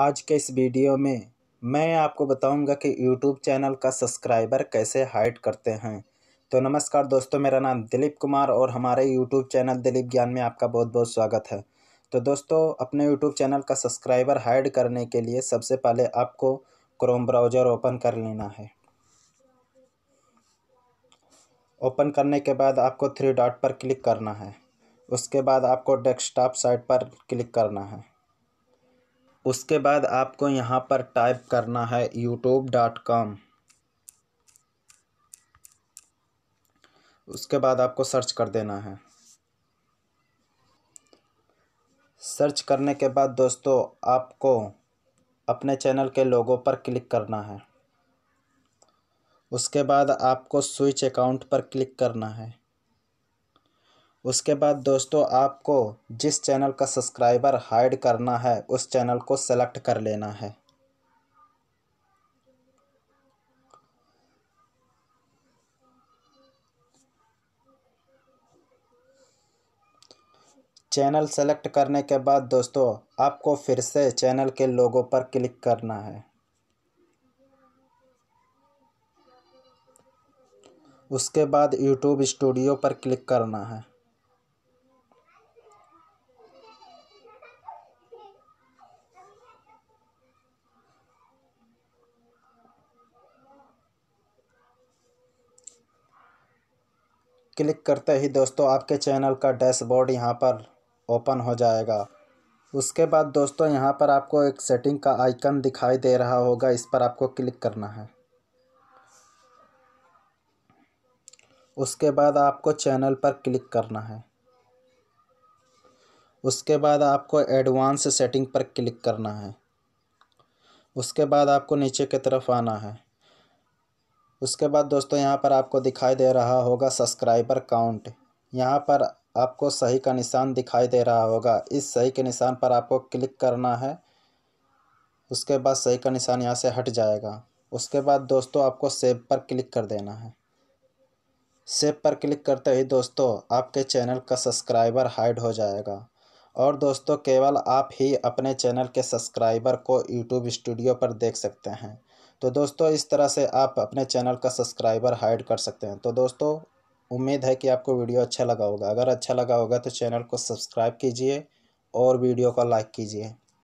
आज के इस वीडियो में मैं आपको बताऊंगा कि यूट्यूब चैनल का सब्सक्राइबर कैसे हाइड करते हैं तो नमस्कार दोस्तों मेरा नाम दिलीप कुमार और हमारे यूट्यूब चैनल दिलीप ज्ञान में आपका बहुत बहुत स्वागत है तो दोस्तों अपने यूट्यूब चैनल का सब्सक्राइबर हाइड करने के लिए सबसे पहले आपको क्रोम ब्राउज़र ओपन कर लेना है ओपन करने के बाद आपको थ्री डॉट पर क्लिक करना है उसके बाद आपको डेस्कटॉप साइट पर क्लिक करना है उसके बाद आपको यहाँ पर टाइप करना है यूट्यूब डॉट कॉम उसके बाद आपको सर्च कर देना है सर्च करने के बाद दोस्तों आपको अपने चैनल के लोगों पर क्लिक करना है उसके बाद आपको स्विच अकाउंट पर क्लिक करना है उसके बाद दोस्तों आपको जिस चैनल का सब्सक्राइबर हाइड करना है उस चैनल को सेलेक्ट कर लेना है चैनल सेलेक्ट करने के बाद दोस्तों आपको फिर से चैनल के लोगो पर क्लिक करना है उसके बाद यूट्यूब स्टूडियो पर क्लिक करना है क्लिक करते ही दोस्तों आपके चैनल का डैशबोर्ड यहाँ पर ओपन हो जाएगा उसके बाद दोस्तों यहाँ पर आपको एक सेटिंग का आइकन दिखाई दे रहा होगा इस पर आपको क्लिक करना है उसके बाद आपको चैनल पर क्लिक करना है उसके बाद आपको एडवांस सेटिंग पर क्लिक करना है उसके बाद आपको नीचे की तरफ आना है उसके बाद दोस्तों यहाँ पर आपको दिखाई दे रहा होगा सब्सक्राइबर काउंट यहाँ पर आपको सही का निशान दिखाई दे रहा होगा इस सही के निशान पर आपको क्लिक करना है उसके बाद सही का निशान यहाँ से हट जाएगा उसके बाद दोस्तों आपको सेब पर क्लिक कर देना है सेब पर क्लिक करते ही दोस्तों आपके चैनल का सब्सक्राइबर हाइड हो जाएगा और दोस्तों केवल आप ही अपने चैनल के सब्सक्राइबर को यूट्यूब स्टूडियो पर देख सकते हैं तो दोस्तों इस तरह से आप अपने चैनल का सब्सक्राइबर हाइड कर सकते हैं तो दोस्तों उम्मीद है कि आपको वीडियो अच्छा लगा होगा अगर अच्छा लगा होगा तो चैनल को सब्सक्राइब कीजिए और वीडियो को लाइक कीजिए